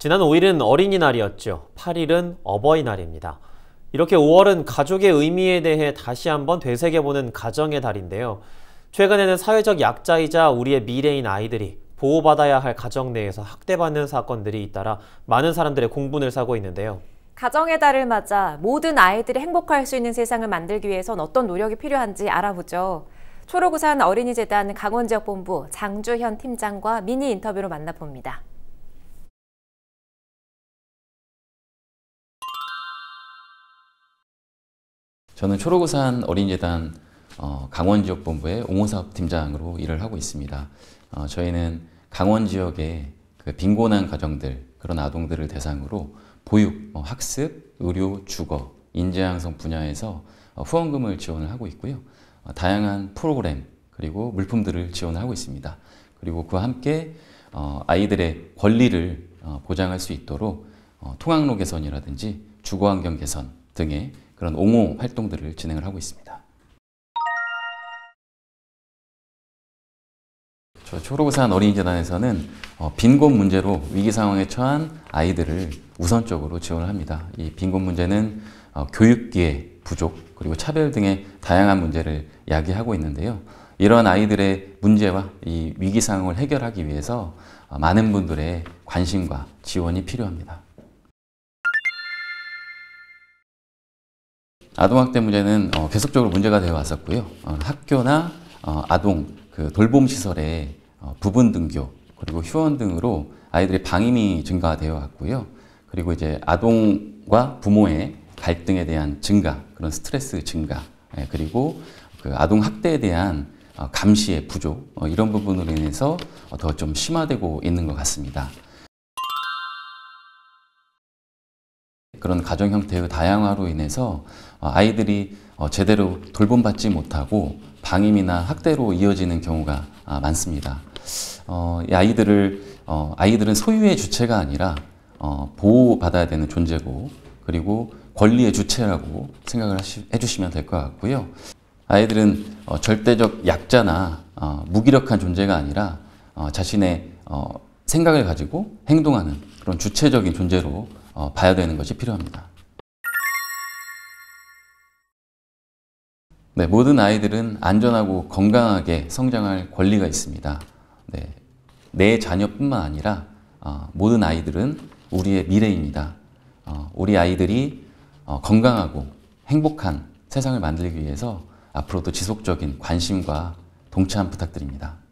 지난 5일은 어린이날이었죠. 8일은 어버이날입니다. 이렇게 5월은 가족의 의미에 대해 다시 한번 되새겨보는 가정의 달인데요. 최근에는 사회적 약자이자 우리의 미래인 아이들이 보호받아야 할 가정 내에서 학대받는 사건들이 잇따라 많은 사람들의 공분을 사고 있는데요. 가정의 달을 맞아 모든 아이들이 행복할 수 있는 세상을 만들기 위해선 어떤 노력이 필요한지 알아보죠. 초록우산 어린이재단 강원지역본부 장주현 팀장과 미니 인터뷰로 만나봅니다. 저는 초록우산 어린이재단 어, 강원 지역 본부의 옹호사업 팀장으로 일을 하고 있습니다. 어, 저희는 강원 지역의 그 빈곤한 가정들 그런 아동들을 대상으로 보육, 어, 학습, 의료, 주거, 인재 양성 분야에서 어, 후원금을 지원을 하고 있고요. 어, 다양한 프로그램 그리고 물품들을 지원하고 있습니다. 그리고 그와 함께 어, 아이들의 권리를 어, 보장할 수 있도록 어, 통학로 개선이라든지 주거 환경 개선 등의 그런 옹호 활동들을 진행을 하고 있습니다. 초록우산 어린이재단에서는 어, 빈곤 문제로 위기 상황에 처한 아이들을 우선적으로 지원을 합니다. 이 빈곤 문제는 어, 교육기회 부족 그리고 차별 등의 다양한 문제를 야기하고 있는데요. 이러한 아이들의 문제와 이 위기 상황을 해결하기 위해서 어, 많은 분들의 관심과 지원이 필요합니다. 아동학대 문제는 어, 계속적으로 문제가 되어 왔었고요. 어, 학교나 어, 아동 그 돌봄 시설에 어, 부분 등교 그리고 휴원 등으로 아이들의 방임이 증가되어 왔고요. 그리고 이제 아동과 부모의 갈등에 대한 증가, 그런 스트레스 증가, 예, 그리고 그 아동 학대에 대한 어, 감시의 부족 어, 이런 부분으로 인해서 어, 더 좀 심화되고 있는 것 같습니다. 그런 가정 형태의 다양화로 인해서 어, 아이들이 어, 제대로 돌봄받지 못하고 방임이나 학대로 이어지는 경우가 아, 많습니다. 어, 이 아이들을 아이들은 소유의 주체가 아니라 보호받아야 되는 존재고 그리고 권리의 주체라고 생각을 해주시면 될 것 같고요. 아이들은 절대적 약자나 무기력한 존재가 아니라 자신의 생각을 가지고 행동하는 그런 주체적인 존재로 어, 봐야 되는 것이 필요합니다. 네, 모든 아이들은 안전하고 건강하게 성장할 권리가 있습니다. 네, 내 자녀뿐만 아니라 어, 모든 아이들은 우리의 미래입니다. 어, 우리 아이들이 어, 건강하고 행복한 세상을 만들기 위해서 앞으로도 지속적인 관심과 동참 부탁드립니다.